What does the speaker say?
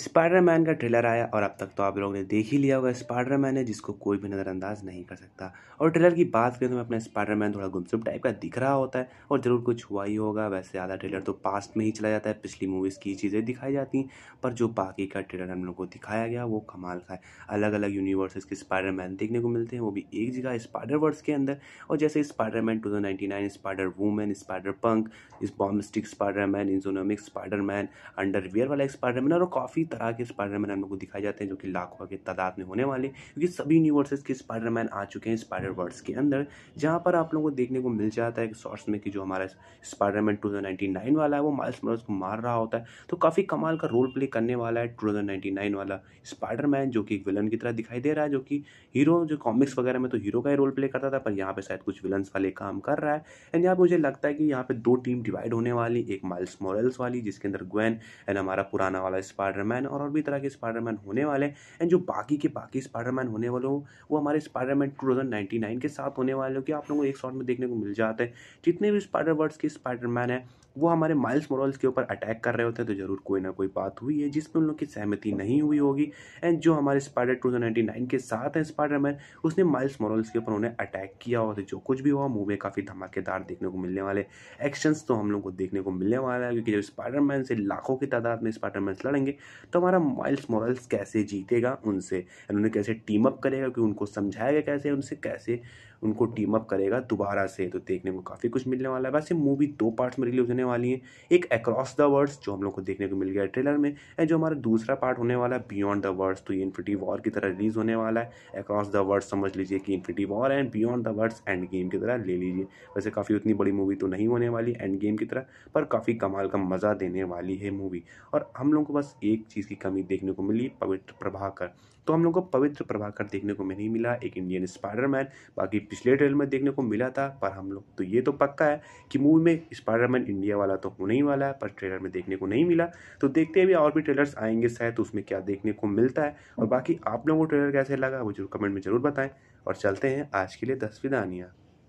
Spiderman का trailer आया और अब तक तो आप लोगों ने देख ही लिया होगा स्पाइडरमैन है जिसको कोई भी नज़रअंदाज नहीं कर सकता और ट्रेलर की बात करें तो मैं अपना स्पाइडरमैन थोड़ा गुमसुम टाइप का दिख रहा होता है और ज़रूर कुछ हुआ ही होगा वैसे आधा ट्रेलर तो पास्ट में ही चला जाता है पिछली मूवीज़ की चीज़ें दिखाई जाती हैं पर जो बाकी का ट्रेलर हम लोग को दिखाया गया वो कमाल का है अलग अलग यूनिवर्सेस के स्पाइडरमैन देखने को मिलते हैं वो भी एक जगह स्पाइडर वर्स के अंदर और जैसे Spiderman two thousand nine Spider Woman Spider Punk इस बॉम्बस्टिक स्पाइडरमैन इंजोनोमिक स्पाइडरमैन अंडरवियर वाला स्पाइडरमैन और काफ़ी कई तरह के स्पाइडरमैन हम लोग को दिखाए जाते हैं जो कि लाखों के तादाद में होने वाले क्योंकि सभी यूनिवर्सेज के स्पाइडरमैन आ चुके हैं स्पाइडर वर्ड्स के अंदर जहाँ पर आप लोगों को देखने को मिल जाता है शॉर्ट्स में कि जो हमारा स्पाइडरमैन टू वाला है वो माइल्स मॉरल्स को मार रहा होता है तो काफ़ी कमाल का रोल प्ले करने वाला है टू वाला स्पाइडरमैन जो कि एक विलन की तरह दिखाई दे रहा है जो कि हीरो जो कॉमिक्स वगैरह में तो हीरो का ही रोल प्ले करता था पर यहाँ पर शायद कुछ विलन्स वाले काम कर रहा है एंड यहाँ मुझे लगता है कि यहाँ पर दो टीम डिवाइड होने वाली एक माइल्स मॉरल्स वाली जिसके अंदर ग्वेन एंड हमारा पुराना वाला स्पाइडरमैन स्पाइडरमैन और और भी तरह के स्पाइडरमैन होने वाले हैं एंड जो बाकी के बाकी स्पाइडरमैन होने वाले हो वो हमारे Spiderman two thousand ninety nine के साथ होने वाले हो कि आप लोगों को एक शॉट में देखने को मिल जाते हैं जितने भी स्पाइडर वर्ड्स के स्पाइडरमैन है वो हमारे माइल्स मोरल्स के ऊपर अटैक कर रहे होते हैं तो ज़रूर कोई ना कोई बात हुई है जिसमें उन लोग की सहमति नहीं हुई होगी एंड जो हमारे स्पाइडर टू नाइन के साथ हैं स्पाइडरमैन उसने माइल्स मोरल्स के ऊपर उन्हें अटैक किया और जो कुछ भी हुआ मूवी काफ़ी धमाकेदार देखने को मिलने वाले एक्शंस तो हम लोग को देखने को मिलने वाला है क्योंकि जब स्पाइडरमैन से लाखों की तादाद में स्पाइडरमैन लड़ेंगे तो हमारा माइल्स मॉरल्स कैसे जीतेगा उनसे उन्हें कैसे टीम अप करेगा कि उनको समझाएगा कैसे उनसे कैसे उनको टीम अप करेगा दोबारा से तो देखने को काफ़ी कुछ मिलने वाला है वैसे मूवी दो पार्ट्स में रिलीज होने वाली है एक अक्रॉस द वर्ड्स जो हम लोग को देखने को मिल गया ट्रेलर में एंड जो हमारा दूसरा पार्ट होने वाला है बियॉन्ड द वर्ड्स तो ये इन्फिटी वॉर की तरह रिलीज होने वाला है अक्रॉस द वर्ड्स समझ लीजिए कि Infinity War and beyond the words Endgame की तरह ले लीजिए वैसे काफ़ी उतनी बड़ी मूवी तो नहीं होने वाली एंड गेम की तरह पर काफ़ी कमाल का मज़ा देने वाली है मूवी और हम लोग को बस एक चीज़ की कमी देखने को मिली पवित्र प्रभाकर तो हम लोग को पवित्र प्रभाकर देखने को नहीं मिला एक इंडियन स्पाइडरमैन बाकी पिछले ट्रेलर में देखने को मिला था पर हम लोग तो ये तो पक्का है कि मूवी में स्पाइडरमैन इंडिया वाला तो होने ही वाला है पर ट्रेलर में देखने को नहीं मिला तो देखते हैं भी और भी ट्रेलर्स आएंगे शायद तो उसमें क्या देखने को मिलता है और बाकी आप लोगों को ट्रेलर कैसे लगा वो जरूर कमेंट में ज़रूर बताएं और चलते हैं आज के लिए दस विदानियाँ